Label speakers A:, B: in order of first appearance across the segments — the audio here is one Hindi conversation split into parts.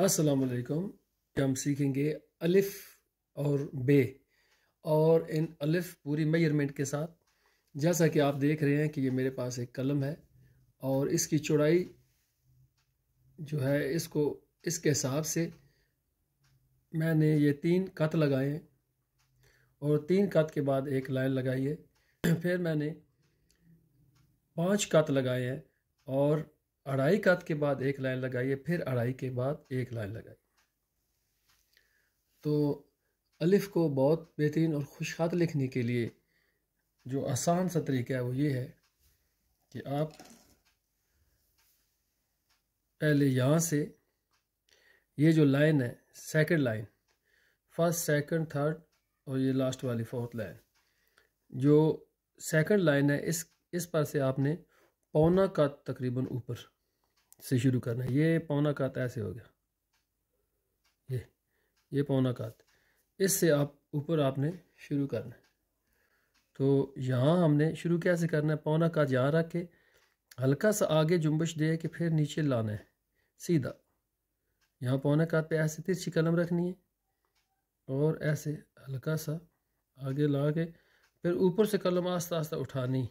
A: अस्सलाम वालेकुम हम सीखेंगे अलिफ और बे और इन अलिफ पूरी मेजरमेंट के साथ जैसा कि आप देख रहे हैं कि ये मेरे पास एक कलम है और इसकी चौड़ाई जो है इसको इसके हिसाब से मैंने ये तीन कत लगाए हैं और तीन कत के बाद एक लाइन लगाई है फिर मैंने पांच कत लगाए हैं और अढ़ाई कद के बाद एक लाइन लगाइए फिर अढ़ाई के बाद एक लाइन लगाइए तो अलिफ को बहुत बेहतरीन और खुशहात लिखने के लिए जो आसान सा तरीका है वो ये है कि आप पहले यहाँ से ये जो लाइन है second line first second third और ये लास्ट वाली फोर्थ लाइन जो सेकंड लाइन है इस इस पर से आपने पौना कात तकरीबन ऊपर से शुरू करना है ये पौना कात ऐसे हो गया ये ये पौना कात इससे आप ऊपर आपने शुरू करना है तो यहाँ हमने शुरू कैसे करना है पौना कात यहाँ रख के हल्का सा आगे जुम्बश दे के फिर नीचे लाना है सीधा यहाँ पौना कात पे ऐसे तिरछी कलम रखनी है और ऐसे हल्का सा आगे ला के फिर ऊपर से कलम आस्ता आस्ता उठानी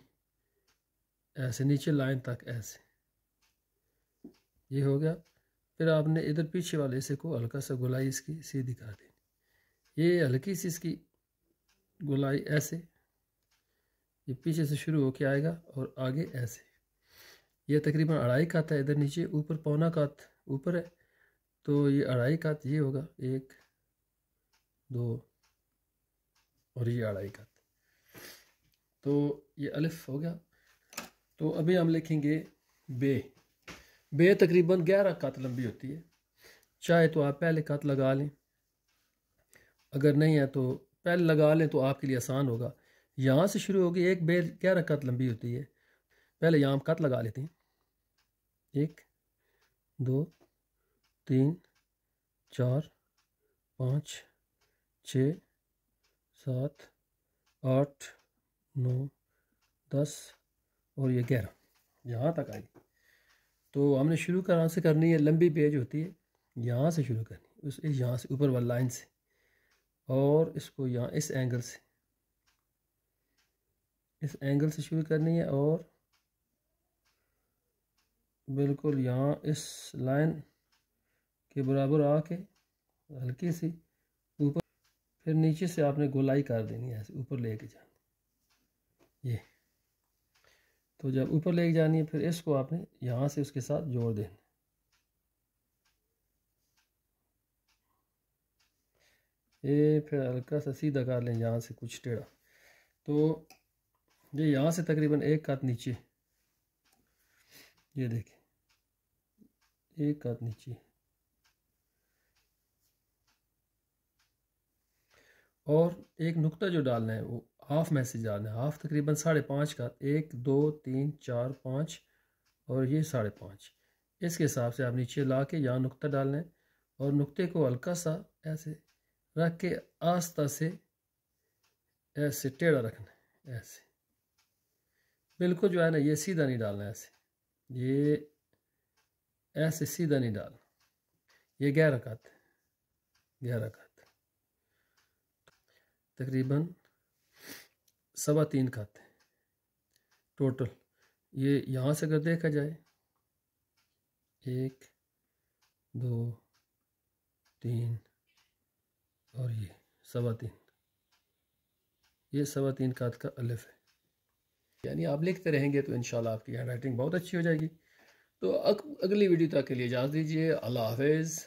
A: ऐसे नीचे लाइन तक ऐसे ये हो गया फिर आपने इधर पीछे वाले से को हल्का सा गुलाई इसकी सीधी कर देनी ये हल्की सी इसकी गुलाई ऐसे ये पीछे से शुरू होके आएगा और आगे ऐसे ये तकरीबन अढ़ाई कात है इधर नीचे ऊपर पौना कात ऊपर है तो ये अढ़ाई कात ये होगा एक दो और ये अढ़ाई कात तो ये अलिफ हो गया तो अभी हम लिखेंगे बे बे तकरीबन ग्यारह कत लंबी होती है चाहे तो आप पहले कत लगा लें अगर नहीं है तो पहले लगा लें तो आपके लिए आसान होगा यहाँ से शुरू होगी एक बे ग्यारह कत लंबी होती है पहले यहाँ हम लगा लेते हैं एक दो तीन चार पाँच छ सात आठ नौ दस और ये ग्यारह यहाँ तक आएगी तो हमने शुरू कहाँ से करनी है लंबी पेज होती है यहाँ से शुरू करनी उस इस यहाँ से ऊपर वाली लाइन से और इसको यहाँ इस एंगल से इस एंगल से शुरू करनी है और बिल्कुल यहाँ इस लाइन के बराबर आके हल्की सी ऊपर फिर नीचे से आपने गोलाई कर देनी है ऊपर लेके जानी ये तो जब ऊपर लेके जानी है फिर इसको आपने यहाँ से उसके साथ जोड़ दें ये फिर हल्का सा सीधा कर लें यहाँ से कुछ टेढ़ा तो ये यहाँ से तकरीबन एक कात नीचे ये देखें एक कात नीचे और एक नुक्ता जो डालना है वो हाफ मैसेज डालने हाफ तकरीबन साढ़े पाँच का एक दो तीन चार पाँच और ये साढ़े पाँच इसके हिसाब से आप नीचे ला के यहाँ नुक्ता डाल लें और नुक्ते को हल्का सा ऐसे रख के आस्ता से ऐसे टेढ़ा रखना है ऐसे बिल्कुल जो है ना ये सीधा नहीं डालना ऐसे ये ऐसे सीधा नहीं डालना ये गहरा कत है कत तकरीबन सवा तीन खाते हैं टोटल ये यहाँ से अगर देखा जाए एक दो तीन और ये सवा तीन ये सवा तीन खात का अलिफ है यानी आप लिखते रहेंगे तो इन आपकी हैंड राइटिंग बहुत अच्छी हो जाएगी तो अगली वीडियो तक के लिए इजाज़ दीजिए अल्लाह हाफिज़